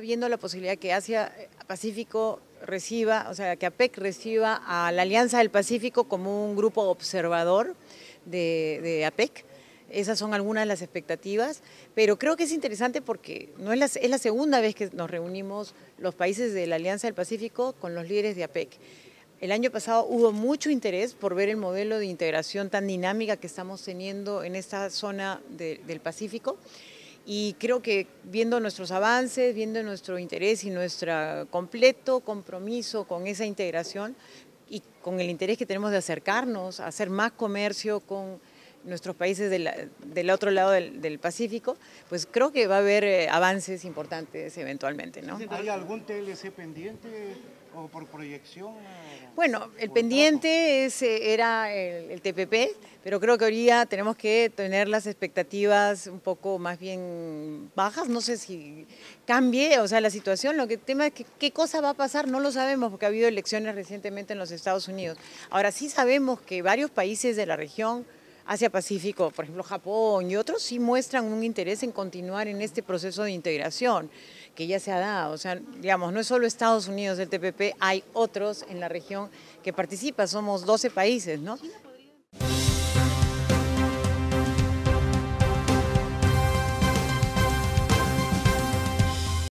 viendo la posibilidad que Asia eh, Pacífico reciba, o sea, que APEC reciba a la Alianza del Pacífico como un grupo observador de, APEC? Esas son algunas de las expectativas, pero creo que es interesante porque no es la, es la segunda vez que nos reunimos los países de la Alianza del Pacífico con los líderes de APEC. El año pasado hubo mucho interés por ver el modelo de integración tan dinámica que estamos teniendo en esta zona del Pacífico y creo que viendo nuestros avances, viendo nuestro interés y nuestro completo compromiso con esa integración y con el interés que tenemos de acercarnos a hacer más comercio con nuestros países del otro lado del, Pacífico, pues creo que va a haber eh, avances importantes eventualmente. ¿no? ¿Hay algún TLC pendiente o por proyección? Bueno, el pendiente eh, era el, TPP, pero creo que hoy ahorita tenemos que tener las expectativas un poco más bien bajas, no sé si cambie, o sea, la situación, lo que tema es qué cosa va a pasar, no lo sabemos porque ha habido elecciones recientemente en los Estados Unidos. Ahora sí sabemos que varios países de la región Asia-Pacífico, por ejemplo Japón y otros, sí muestran un interés en continuar en este proceso de integración que ya se ha dado. O sea, digamos, no es solo Estados Unidos del TPP, hay otros en la región que participan, somos 12 países, ¿no?